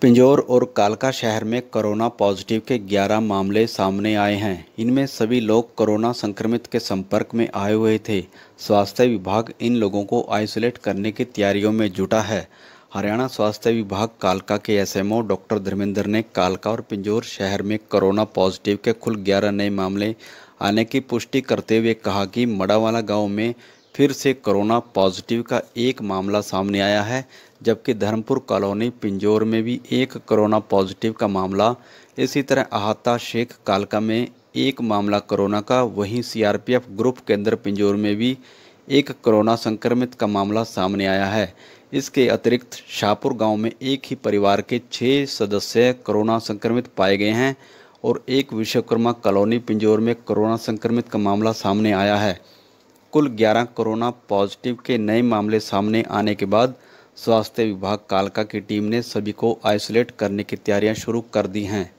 पिंजौर और कालका शहर में कोरोना पॉजिटिव के 11 मामले सामने आए हैं इनमें सभी लोग कोरोना संक्रमित के संपर्क में आए हुए थे स्वास्थ्य विभाग इन लोगों को आइसोलेट करने की तैयारियों में जुटा है हरियाणा स्वास्थ्य विभाग कालका के एसएमओ डॉक्टर धर्मेंद्र ने कालका और पिंजौर शहर में कोरोना पॉजिटिव के कुल ग्यारह नए मामले आने की पुष्टि करते हुए कहा कि मड़ावाला गाँव में फिर से कोरोना पॉजिटिव का एक मामला सामने आया है जबकि धर्मपुर कॉलोनी पिंजौर में भी एक कोरोना पॉजिटिव का मामला इसी तरह अहाता शेख कालका में एक मामला कोरोना का वहीं सीआरपीएफ ग्रुप के अंदर पिंजौर में भी एक कोरोना संक्रमित का मामला सामने आया है इसके अतिरिक्त शाहपुर गांव में एक ही परिवार के छः सदस्य कोरोना संक्रमित पाए गए हैं और एक विश्वकर्मा कॉलोनी पिंजौर में कोरोना संक्रमित का मामला सामने आया है कुल 11 कोरोना पॉजिटिव के नए मामले सामने आने के बाद स्वास्थ्य विभाग कालका की टीम ने सभी को आइसोलेट करने की तैयारियां शुरू कर दी हैं